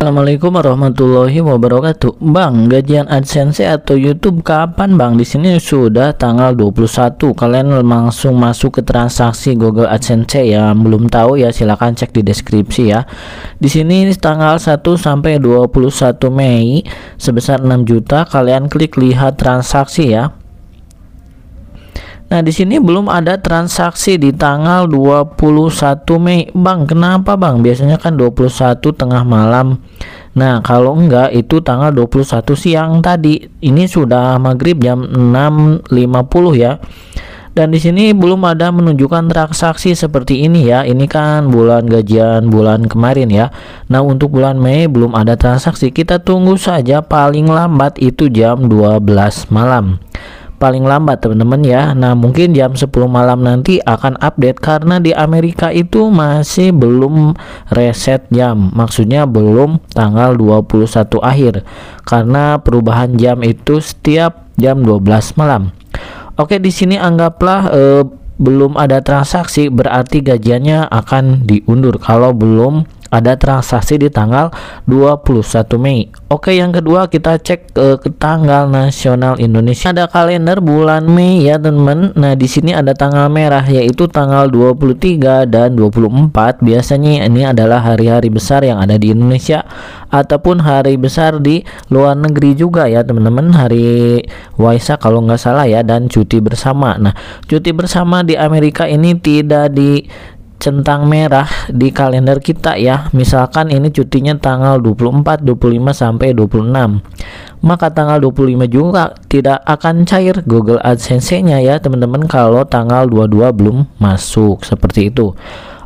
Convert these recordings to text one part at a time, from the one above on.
Assalamualaikum warahmatullahi wabarakatuh. Bang, gajian AdSense atau YouTube kapan, Bang? Di sini sudah tanggal 21. Kalian langsung masuk ke transaksi Google AdSense ya. Belum tahu ya, silahkan cek di deskripsi ya. Di sini tanggal 1 sampai 21 Mei sebesar 6 juta. Kalian klik lihat transaksi ya. Nah, di sini belum ada transaksi di tanggal 21 Mei. Bang, kenapa, Bang? Biasanya kan 21 tengah malam Nah, kalau enggak itu tanggal 21 siang tadi. Ini sudah maghrib jam 6.50 ya. Dan di sini belum ada menunjukkan transaksi seperti ini ya. Ini kan bulan gajian bulan kemarin ya. Nah, untuk bulan Mei belum ada transaksi. Kita tunggu saja paling lambat itu jam 12 malam paling lambat teman-teman ya nah mungkin jam 10 malam nanti akan update karena di Amerika itu masih belum reset jam maksudnya belum tanggal 21 akhir karena perubahan jam itu setiap jam 12 malam Oke di sini anggaplah eh, belum ada transaksi berarti gajiannya akan diundur kalau belum ada transaksi di tanggal 21 Mei. Oke, yang kedua kita cek ke, ke tanggal nasional Indonesia. Ada kalender bulan Mei ya, teman. Nah, di sini ada tanggal merah yaitu tanggal 23 dan 24. Biasanya ini adalah hari-hari besar yang ada di Indonesia ataupun hari besar di luar negeri juga ya, teman-teman. Hari Waisak kalau nggak salah ya dan cuti bersama. Nah, cuti bersama di Amerika ini tidak di centang merah di kalender kita ya. Misalkan ini cutinya tanggal 24, 25 sampai 26. Maka tanggal 25 juga tidak akan cair Google AdSense-nya ya, teman-teman kalau tanggal 22 belum masuk seperti itu.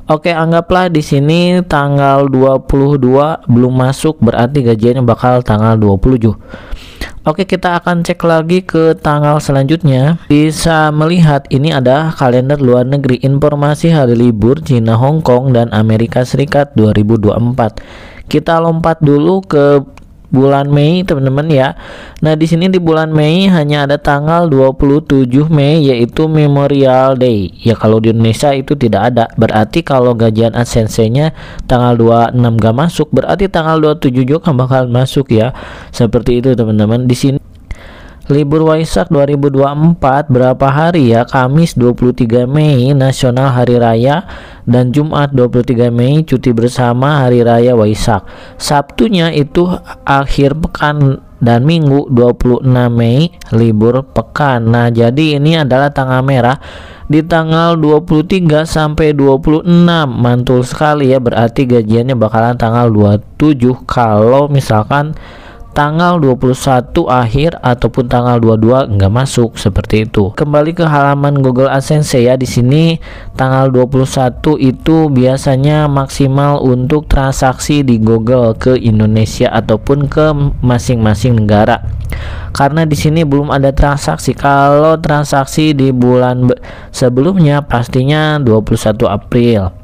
Oke, anggaplah di sini tanggal 22 belum masuk berarti gajiannya bakal tanggal 27. Oke, kita akan cek lagi ke tanggal selanjutnya. Bisa melihat ini ada kalender luar negeri informasi hari libur Cina, Hong Kong dan Amerika Serikat 2024. Kita lompat dulu ke bulan Mei teman-teman ya. Nah, di sini di bulan Mei hanya ada tanggal 27 Mei yaitu Memorial Day. Ya kalau di Indonesia itu tidak ada. Berarti kalau gajian AdSense-nya tanggal 26 gak masuk, berarti tanggal 27 juga bakal masuk ya. Seperti itu teman-teman. Di sini Libur Waisak 2024 berapa hari ya? Kamis 23 Mei Nasional Hari Raya dan Jumat 23 Mei cuti bersama Hari Raya Waisak. Sabtunya itu akhir pekan dan Minggu 26 Mei libur pekan. Nah, jadi ini adalah tanggal merah di tanggal 23 sampai 26 mantul sekali ya berarti gajiannya bakalan tanggal 27 kalau misalkan tanggal 21 akhir ataupun tanggal 22 nggak masuk seperti itu. Kembali ke halaman Google AdSense ya di sini tanggal 21 itu biasanya maksimal untuk transaksi di Google ke Indonesia ataupun ke masing-masing negara. Karena di sini belum ada transaksi. Kalau transaksi di bulan sebelumnya pastinya 21 April.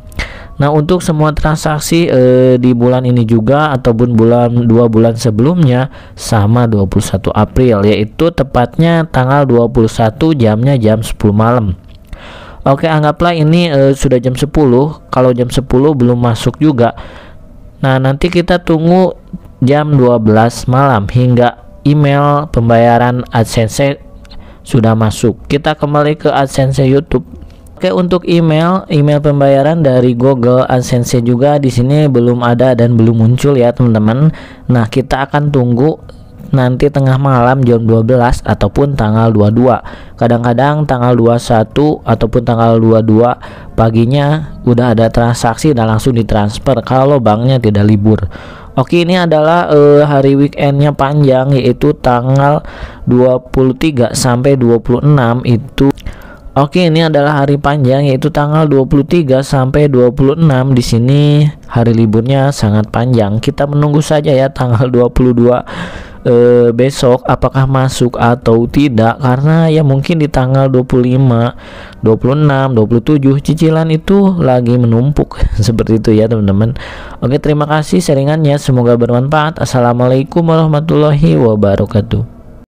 Nah untuk semua transaksi eh, di bulan ini juga ataupun bulan dua bulan sebelumnya sama 21 April yaitu tepatnya tanggal 21 jamnya jam 10 malam. Oke anggaplah ini eh, sudah jam 10 kalau jam 10 belum masuk juga. Nah nanti kita tunggu jam 12 malam hingga email pembayaran AdSense sudah masuk. Kita kembali ke AdSense YouTube Oke, untuk email, email pembayaran dari Google AdSense juga di sini belum ada dan belum muncul ya, teman-teman. Nah, kita akan tunggu nanti tengah malam jam 12 ataupun tanggal 22. Kadang-kadang tanggal 21 ataupun tanggal 22 paginya udah ada transaksi dan langsung ditransfer kalau banknya tidak libur. Oke, ini adalah uh, hari weekendnya panjang yaitu tanggal 23 sampai 26 itu Oke, ini adalah hari panjang yaitu tanggal 23 sampai 26. Di sini hari liburnya sangat panjang. Kita menunggu saja ya tanggal 22 e, eh, besok apakah masuk atau tidak karena ya mungkin di tanggal 25, 26, 27 cicilan itu lagi menumpuk seperti itu ya teman-teman. Oke, terima kasih seringannya semoga bermanfaat. Assalamualaikum warahmatullahi wabarakatuh.